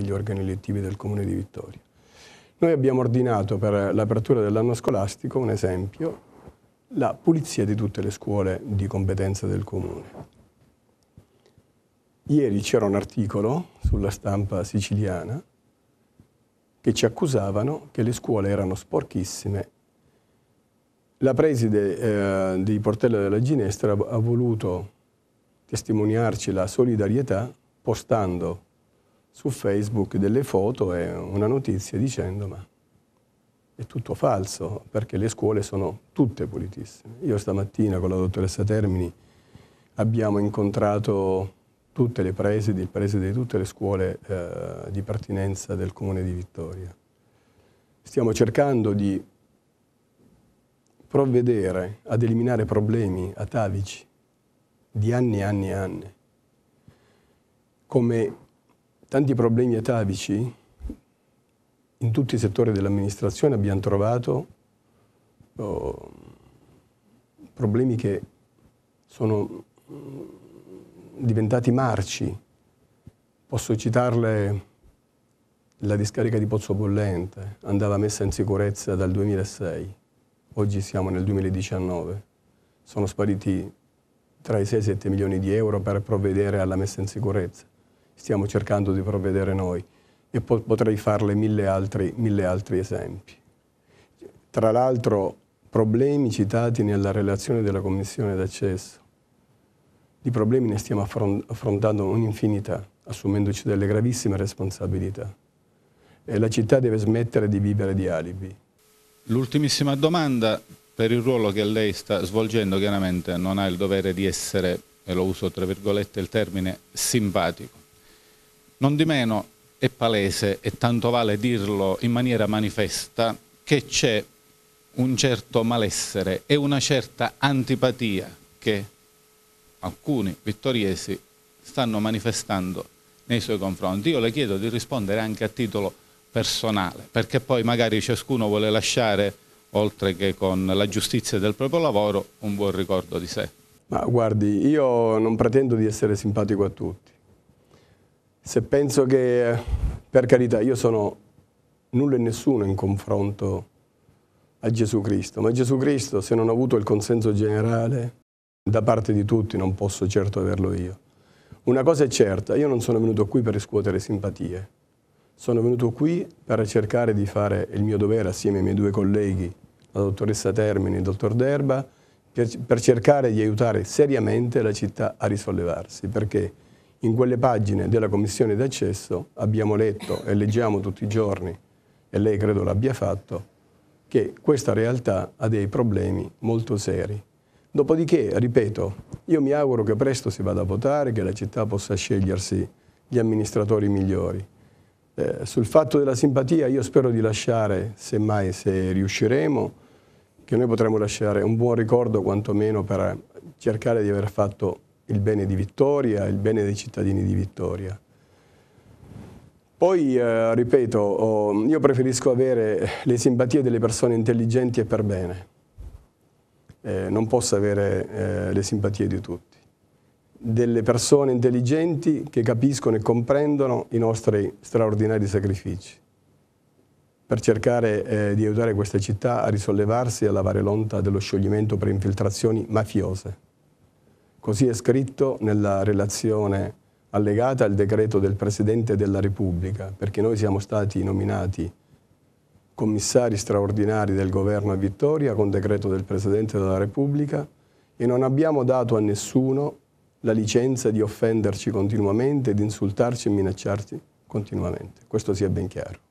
degli organi elettivi del Comune di Vittoria. Noi abbiamo ordinato per l'apertura dell'anno scolastico, un esempio, la pulizia di tutte le scuole di competenza del Comune. Ieri c'era un articolo sulla stampa siciliana che ci accusavano che le scuole erano sporchissime. La preside eh, di Portella della Ginestra ha voluto testimoniarci la solidarietà postando su Facebook delle foto e una notizia dicendo ma è tutto falso perché le scuole sono tutte pulitissime. Io stamattina con la dottoressa Termini abbiamo incontrato tutte le presidi, il preside di tutte le scuole eh, di pertinenza del comune di Vittoria. Stiamo cercando di provvedere ad eliminare problemi atavici di anni e anni e anni, come tanti problemi atavici in tutti i settori dell'amministrazione abbiamo trovato oh, problemi che sono mm, diventati marci. Posso citarle la discarica di Pozzo Bollente, andava messa in sicurezza dal 2006, oggi siamo nel 2019. Sono spariti tra i 6 e i 7 milioni di euro per provvedere alla messa in sicurezza stiamo cercando di provvedere noi. E po potrei farle mille altri, mille altri esempi. Tra l'altro problemi citati nella relazione della Commissione d'accesso. Di problemi ne stiamo affrontando un'infinità, assumendoci delle gravissime responsabilità. E la città deve smettere di vivere di alibi. L'ultimissima domanda per il ruolo che lei sta svolgendo, chiaramente non ha il dovere di essere, e lo uso tra virgolette il termine, simpatico. Non di meno è palese, e tanto vale dirlo in maniera manifesta, che c'è un certo malessere e una certa antipatia che alcuni vittoriesi stanno manifestando nei suoi confronti. Io le chiedo di rispondere anche a titolo personale, perché poi magari ciascuno vuole lasciare, oltre che con la giustizia del proprio lavoro, un buon ricordo di sé. Ma guardi, io non pretendo di essere simpatico a tutti se penso che, per carità, io sono nulla e nessuno in confronto a Gesù Cristo, ma Gesù Cristo, se non ha avuto il consenso generale da parte di tutti, non posso certo averlo io. Una cosa è certa, io non sono venuto qui per riscuotere simpatie, sono venuto qui per cercare di fare il mio dovere assieme ai miei due colleghi, la dottoressa Termini e il dottor Derba, per, cercare di aiutare seriamente la città a risollevarsi, perché in quelle pagine della commissione d'accesso abbiamo letto e leggiamo tutti i giorni, e lei credo l'abbia fatto, che questa realtà ha dei problemi molto seri. Dopodiché, ripeto, io mi auguro che presto si vada a votare, che la città possa scegliersi gli amministratori migliori. Eh, sul fatto della simpatia io spero di lasciare, semmai se riusciremo, che noi potremo lasciare un buon ricordo quantomeno per cercare di aver fatto il bene di Vittoria, il bene dei cittadini di Vittoria. Poi, eh, ripeto, oh, io preferisco avere le simpatie delle persone intelligenti e per bene. Eh, non posso avere eh, le simpatie di tutti. Delle persone intelligenti che capiscono e comprendono i nostri straordinari sacrifici per cercare eh, di aiutare questa città a risollevarsi e a lavare l'onta dello scioglimento per infiltrazioni mafiose. Così è scritto nella relazione allegata al decreto del Presidente della Repubblica, perché noi siamo stati nominati commissari straordinari del governo a Vittoria con decreto del Presidente della Repubblica e non abbiamo dato a nessuno la licenza di offenderci continuamente, di insultarci e minacciarci continuamente. Questo sia ben chiaro.